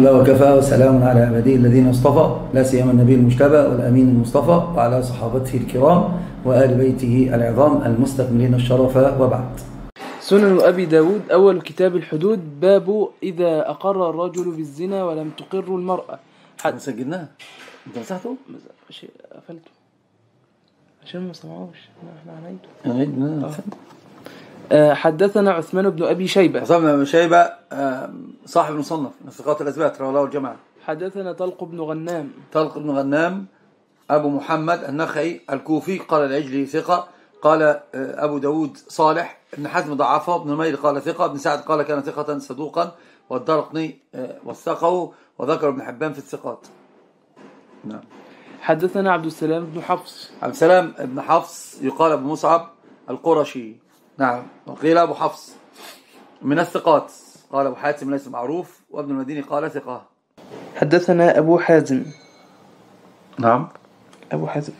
لله وكفى وسلام على عباده الذين اصطفى لا سيما النبي المجتبى والأمين المصطفى وعلى صحابته الكرام وآل بيته العظام المستكملين الشرف وبعد سنن أبي داود أول كتاب الحدود باب إذا أقر الرجل بالزنا ولم تقر المرأة حد سجلناها. أنت مسحته؟ قفلته عشان ما سمعوش احنا عنيته. عنيته. آه، حدثنا عثمان بن أبي شيبة عثمان بن شيبة آه، صاحب المصنف من ثقات الأثبات رواه الجماعة حدثنا طلق بن غنام طلق بن غنام أبو محمد النخعي الكوفي قال العجلي ثقة قال آه، أبو داود صالح ابن حزم ضعفه ابن نمير قال ثقة ابن سعد قال كان ثقة صدوقا والدرقني وثقه وذكر ابن حبان في الثقات نعم حدثنا عبد السلام بن حفص عبد السلام بن حفص يقال ابو مصعب القرشي نعم وقيل أبو حفص من الثقات قال أبو حاتم ليس معروف وابن المديني قال ثقة حدثنا أبو حازم نعم أبو حازم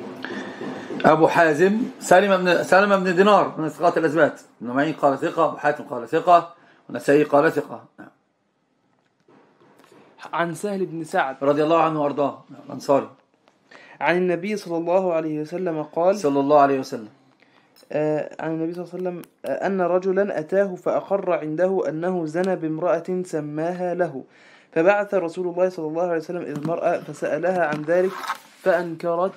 أبو حازم سالم بن سالم بن دينار من ثقات الأثبات ابن معين قال ثقة أبو حاتم قال ثقة ونسائي قال ثقة نعم عن سهل بن سعد رضي الله عنه وأرضاه نعم، الأنصاري عن النبي صلى الله عليه وسلم قال صلى الله عليه وسلم آه عن النبي صلى الله عليه وسلم أن رجلا أتاه فأقر عنده أنه زنى بامرأة سماها له فبعث رسول الله صلى الله عليه وسلم إلى المرأة فسألها عن ذلك فأنكرت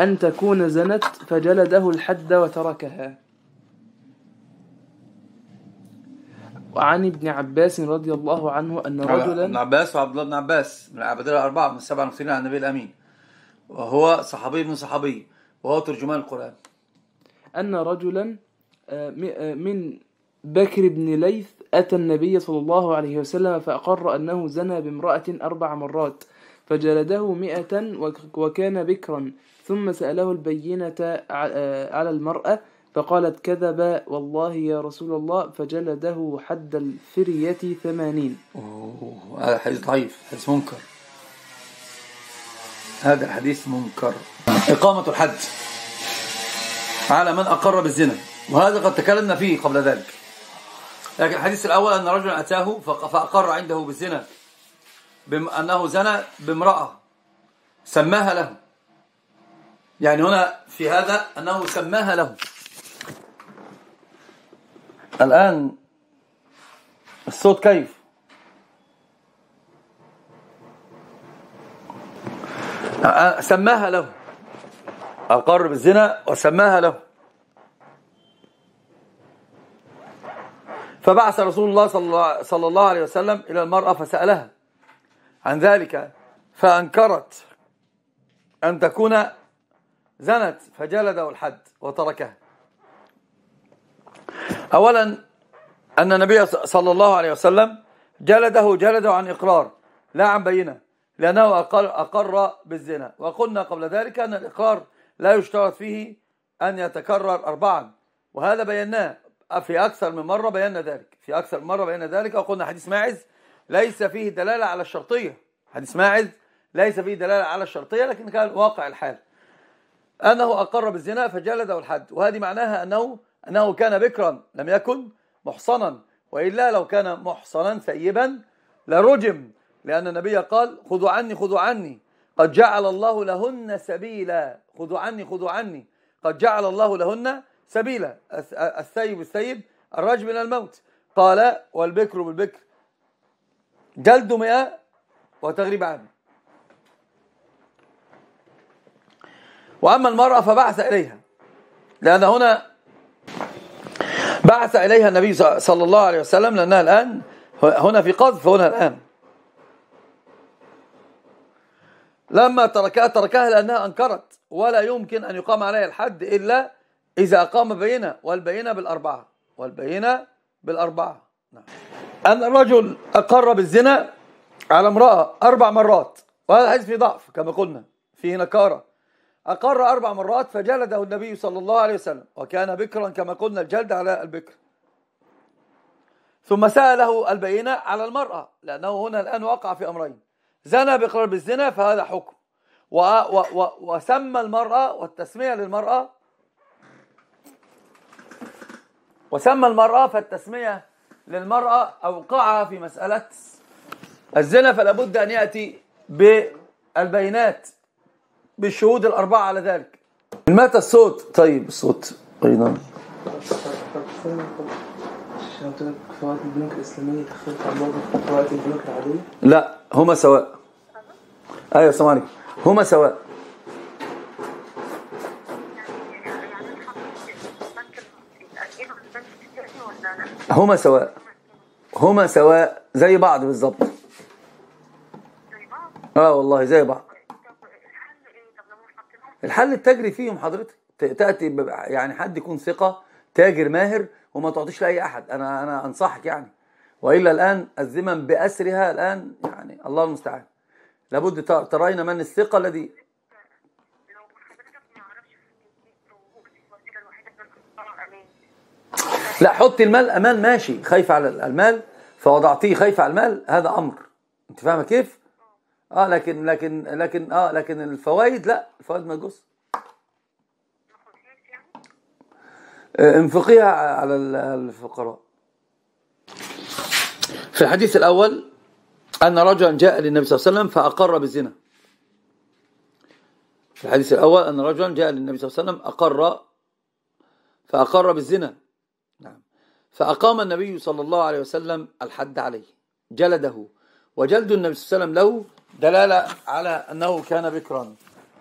أن تكون زنت فجلده الحد وتركها وعن ابن عباس رضي الله عنه أن رجلا ابن عباس وعبد الله بن عباس من العبادلة الأربعة من السبعة المسلمين على النبي الأمين وهو صحابي من صحابي وهو ترجمان القرآن أن رجلا آه، آه، من بكر بن ليث أتى النبي صلى الله عليه وسلم فأقر أنه زنى بامرأة أربع مرات فجلده مئة وكان بكرا ثم سأله البينة آه، على المرأة فقالت كذب والله يا رسول الله فجلده حد الفرية ثمانين هذا حديث ضعيف حديث منكر هذا حديث منكر إقامة الحد على من أقر بالزنا وهذا قد تكلمنا فيه قبل ذلك لكن الحديث الأول أن رجلا أتاه فأقر عنده بالزنا أنه زنى بامرأة سماها له يعني هنا في هذا أنه سماها له الآن الصوت كيف آه، سماها له أقر بالزنا وسماها له فبعث رسول الله صلى الله عليه وسلم إلى المرأة فسألها عن ذلك فأنكرت أن تكون زنت فجلده الحد وتركها أولا أن النبي صلى الله عليه وسلم جلده جلده عن إقرار لا عن بينة لأنه أقر, أقر بالزنا وقلنا قبل ذلك أن الإقرار لا يشترط فيه أن يتكرر أربعا وهذا بيناه في أكثر من مرة بينا ذلك في أكثر من مرة بينا ذلك وقلنا حديث ماعز ليس فيه دلالة على الشرطية حديث ماعز ليس فيه دلالة على الشرطية لكن كان واقع الحال أنه أقر بالزنا فجلده الحد وهذه معناها أنه, أنه كان بكرا لم يكن محصنا وإلا لو كان محصنا ثيبا لرجم لأن النبي قال خذوا عني خذوا عني قد جعل الله لهن سبيلا خذوا عني خذوا عني قد جعل الله لهن سبيلا السيب السيب الرجل من الموت قال والبكر بالبكر جلد مئة وتغريب عام وأما المرأة فبعث إليها لأن هنا بعث إليها النبي صلى الله عليه وسلم لأنها الآن هنا في قذف هنا الآن لما تركها تركها لأنها أنكرت ولا يمكن أن يقام عليها الحد إلا إذا أقام بينة والبينة بالأربعة والبينة بالأربعة نعم. أن الرجل أقر بالزنا على امرأة أربع مرات وهذا حيث فيه ضعف كما قلنا فيه نكارة أقر أربع مرات فجلده النبي صلى الله عليه وسلم وكان بكرا كما قلنا الجلد على البكر ثم سأله البينة على المرأة لأنه هنا الآن وقع في أمرين زنى بإقرار بالزنا فهذا حكم و... و... و... وسمى المرأة والتسمية للمرأة وسمى المرأة فالتسمية للمرأة أوقعها في مسألة الزنا فلا بد أن يأتي بالبينات بالشهود الأربعة على ذلك من مات الصوت طيب الصوت أيضا لا هما سواء ايوه السلام عليكم هما سواء هما سواء هما سواء زي بعض بالظبط اه والله زي بعض الحل التجري فيهم حضرتك تاتي يعني حد يكون ثقه تاجر ماهر وما تعطيش لاي احد انا انا انصحك يعني والا الان الذمم باسرها الان يعني الله المستعان لابد ترين من الثقه الذي لا حطي المال امان ماشي خايف على المال فوضعتيه خايف على المال هذا امر انت فاهمه كيف اه لكن لكن لكن اه لكن الفوائد لا الفوائد ما تجوزش آه، انفقيها على الفقراء في الحديث الأول أن رجلا جاء للنبي صلى الله عليه وسلم فأقر بالزنا في الحديث الأول أن رجلا جاء للنبي صلى الله عليه وسلم أقر فأقر بالزنا نعم فأقام النبي صلى الله عليه وسلم الحد عليه جلده وجلد النبي صلى الله عليه وسلم له دلالة على أنه كان بكرا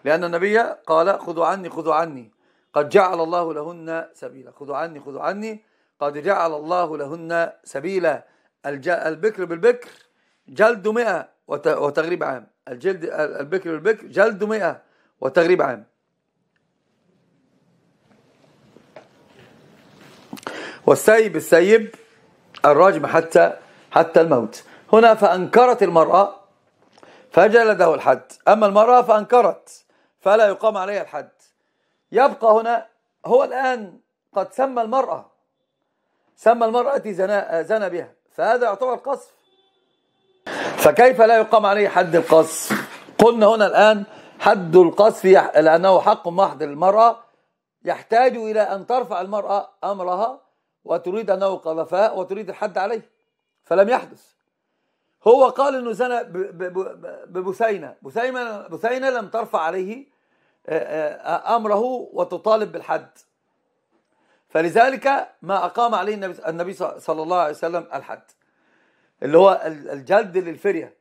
لأن النبي قال خذوا عني خذوا عني قد جعل الله لهن سبيلا خذوا عني خذوا عني قد جعل الله لهن سبيلا البكر بالبكر جلد مئة وتغريب عام الجلد البكر بالبكر جلد مئة وتغريب عام والسيب السيب الرجم حتى حتى الموت هنا فأنكرت المرأة فجلده الحد أما المرأة فأنكرت فلا يقام عليها الحد يبقى هنا هو الآن قد سمى المرأة سمى المرأة زنا زنا بها فهذا يعتبر قصف فكيف لا يقام عليه حد القصف قلنا هنا الآن حد القصف لأنه حق محض للمرأة يحتاج إلى أن ترفع المرأة أمرها وتريد أنه قذفاء وتريد الحد عليه فلم يحدث هو قال أنه زنى ببثينة بثينة لم ترفع عليه آه، آه، آه، امره وتطالب بالحد فلذلك ما اقام عليه النبي, صلى الله عليه وسلم الحد اللي هو الجلد للفريه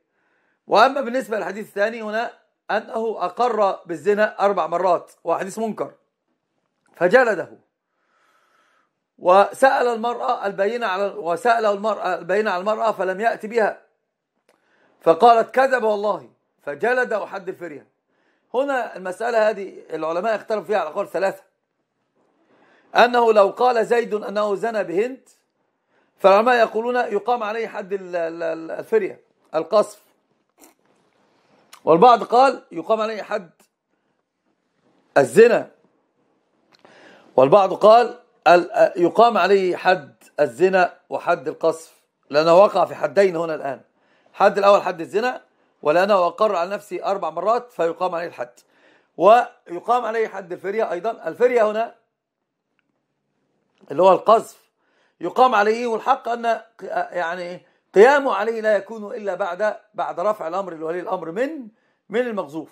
واما بالنسبه للحديث الثاني هنا انه اقر بالزنا اربع مرات وحديث منكر فجلده وسال المراه البينه على وسال المراه البينه على المراه فلم ياتي بها فقالت كذب والله فجلد وحد الفريه هنا المسألة هذه العلماء اختلفوا فيها على قول ثلاثة أنه لو قال زيد أنه زنى بهند فالعلماء يقولون يقام عليه حد الفرية القصف والبعض قال يقام عليه حد الزنا والبعض قال يقام عليه حد الزنا وحد القصف لأنه وقع في حدين هنا الآن حد الأول حد الزنا انا أقر على نفسي أربع مرات فيقام عليه الحد ويقام عليه حد الفرية أيضا الفرية هنا اللي هو القذف يقام عليه والحق أن يعني قيامه عليه لا يكون إلا بعد بعد رفع الأمر لولي الأمر من من المقذوف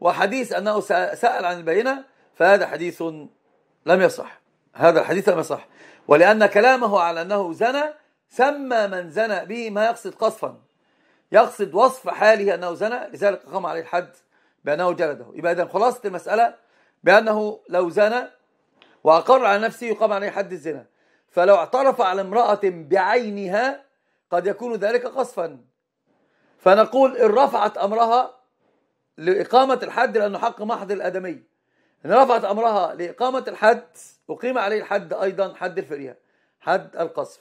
وحديث أنه سأل عن البينة فهذا حديث لم يصح هذا الحديث لم يصح ولأن كلامه على أنه زنى سمى من زنى به ما يقصد قصفا يقصد وصف حاله أنه زنى لذلك قام عليه الحد بأنه جلده يبقى إذا خلاصة المسألة بأنه لو زنى وأقر على نفسه يقام عليه حد الزنا فلو اعترف على امرأة بعينها قد يكون ذلك قصفا فنقول إن رفعت أمرها لإقامة الحد لأنه حق محض الأدمي إن رفعت أمرها لإقامة الحد أقيم عليه الحد أيضا حد الفرية حد القصف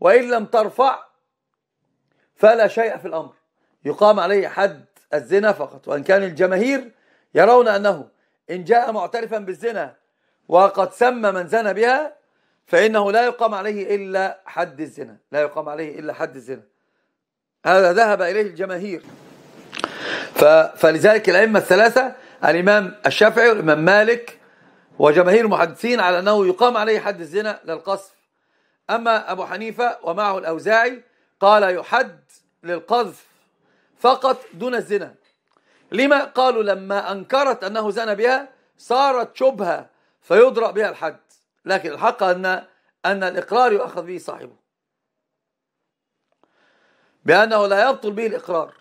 وإن لم ترفع فلا شيء في الأمر يقام عليه حد الزنا فقط وأن كان الجماهير يرون أنه إن جاء معترفا بالزنا وقد سمى من زنى بها فإنه لا يقام عليه إلا حد الزنا لا يقام عليه إلا حد الزنا هذا ذهب إليه الجماهير فلذلك الأئمة الثلاثة الإمام الشافعي والإمام مالك وجماهير المحدثين على أنه يقام عليه حد الزنا للقصف أما أبو حنيفة ومعه الأوزاعي قال يحد للقذف فقط دون الزنا لما قالوا لما أنكرت أنه زنى بها صارت شبهة فيضرأ بها الحد لكن الحق أن أن الإقرار يؤخذ به صاحبه بأنه لا يبطل به الإقرار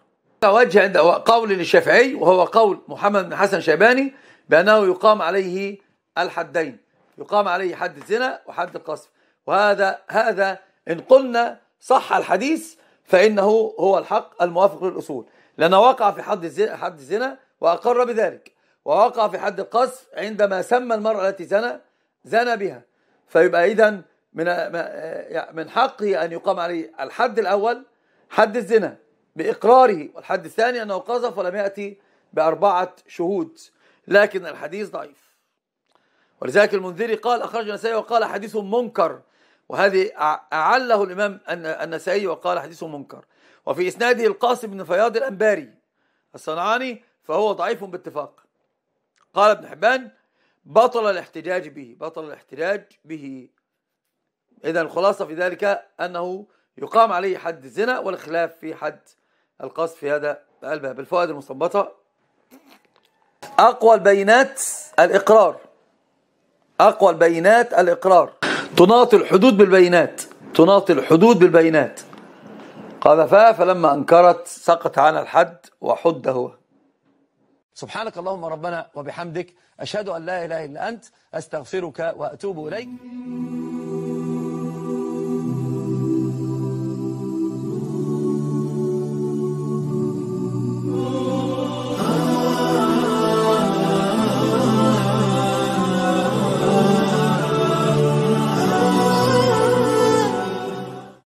وجه عند قول للشافعي وهو قول محمد بن حسن شيباني بأنه يقام عليه الحدين يقام عليه حد الزنا وحد القصف وهذا هذا إن قلنا صح الحديث فإنه هو الحق الموافق للأصول لأنه وقع في حد الزنا, حد الزنا وأقر بذلك ووقع في حد القذف عندما سمى المرأة التي زنى زنى بها فيبقى إذا من من حقه أن يقام عليه الحد الأول حد الزنا بإقراره والحد الثاني أنه قذف ولم يأتي بأربعة شهود لكن الحديث ضعيف ولذلك المنذري قال أخرج النسائي وقال حديث منكر وهذه أعله الإمام النسائي وقال حديث منكر وفي إسناده القاسم بن فياض الأنباري الصنعاني فهو ضعيف باتفاق قال ابن حبان بطل الاحتجاج به بطل الاحتجاج به إذا الخلاصة في ذلك أنه يقام عليه حد الزنا والخلاف في حد القصف في هذا الباب الفوائد المستنبطة أقوى البينات الإقرار أقوى البينات الإقرار تناطي الحدود بالبينات تناطي الحدود بالبينات قذفاه فلما أنكرت سقط عن الحد وحد هو سبحانك اللهم ربنا وبحمدك أشهد أن لا إله إلا أنت أستغفرك وأتوب إليك